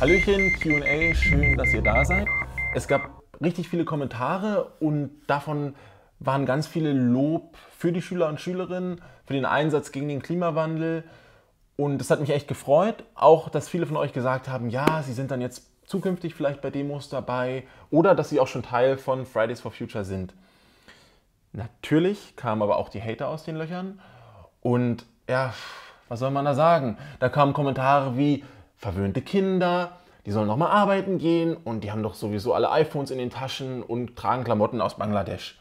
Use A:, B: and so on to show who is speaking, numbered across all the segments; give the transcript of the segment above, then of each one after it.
A: Hallöchen, QA, schön, dass ihr da seid. Es gab richtig viele Kommentare und davon waren ganz viele Lob für die Schüler und Schülerinnen, für den Einsatz gegen den Klimawandel. Und das hat mich echt gefreut. Auch, dass viele von euch gesagt haben, ja, sie sind dann jetzt zukünftig vielleicht bei Demos dabei oder dass sie auch schon Teil von Fridays for Future sind. Natürlich kamen aber auch die Hater aus den Löchern. Und ja, was soll man da sagen? Da kamen Kommentare wie, verwöhnte Kinder, die sollen nochmal arbeiten gehen und die haben doch sowieso alle iPhones in den Taschen und tragen Klamotten aus Bangladesch.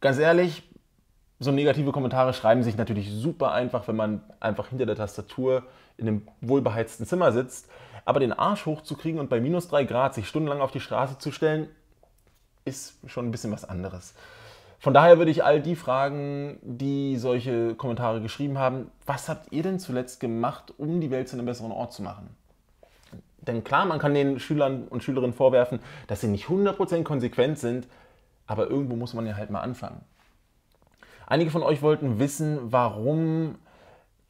A: Ganz ehrlich, so negative Kommentare schreiben sich natürlich super einfach, wenn man einfach hinter der Tastatur in einem wohlbeheizten Zimmer sitzt. Aber den Arsch hochzukriegen und bei minus 3 Grad sich stundenlang auf die Straße zu stellen, ist schon ein bisschen was anderes. Von daher würde ich all die fragen, die solche Kommentare geschrieben haben, was habt ihr denn zuletzt gemacht, um die Welt zu einem besseren Ort zu machen? Denn klar, man kann den Schülern und Schülerinnen vorwerfen, dass sie nicht 100% konsequent sind, aber irgendwo muss man ja halt mal anfangen. Einige von euch wollten wissen, warum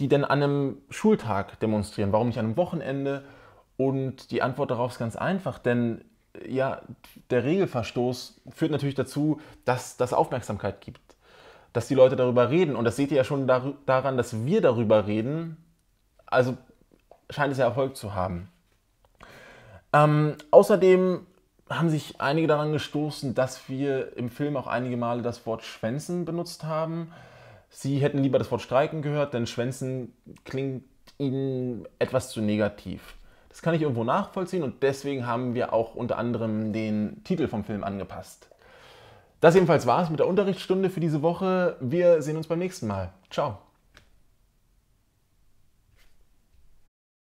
A: die denn an einem Schultag demonstrieren, warum nicht an einem Wochenende. Und die Antwort darauf ist ganz einfach, denn ja, der Regelverstoß führt natürlich dazu, dass das Aufmerksamkeit gibt, dass die Leute darüber reden. Und das seht ihr ja schon dar daran, dass wir darüber reden. Also scheint es ja Erfolg zu haben. Ähm, außerdem haben sich einige daran gestoßen, dass wir im Film auch einige Male das Wort Schwänzen benutzt haben. Sie hätten lieber das Wort Streiken gehört, denn Schwänzen klingt ihnen etwas zu negativ. Das kann ich irgendwo nachvollziehen und deswegen haben wir auch unter anderem den Titel vom Film angepasst. Das jedenfalls war es mit der Unterrichtsstunde für diese Woche. Wir sehen uns beim nächsten Mal. Ciao.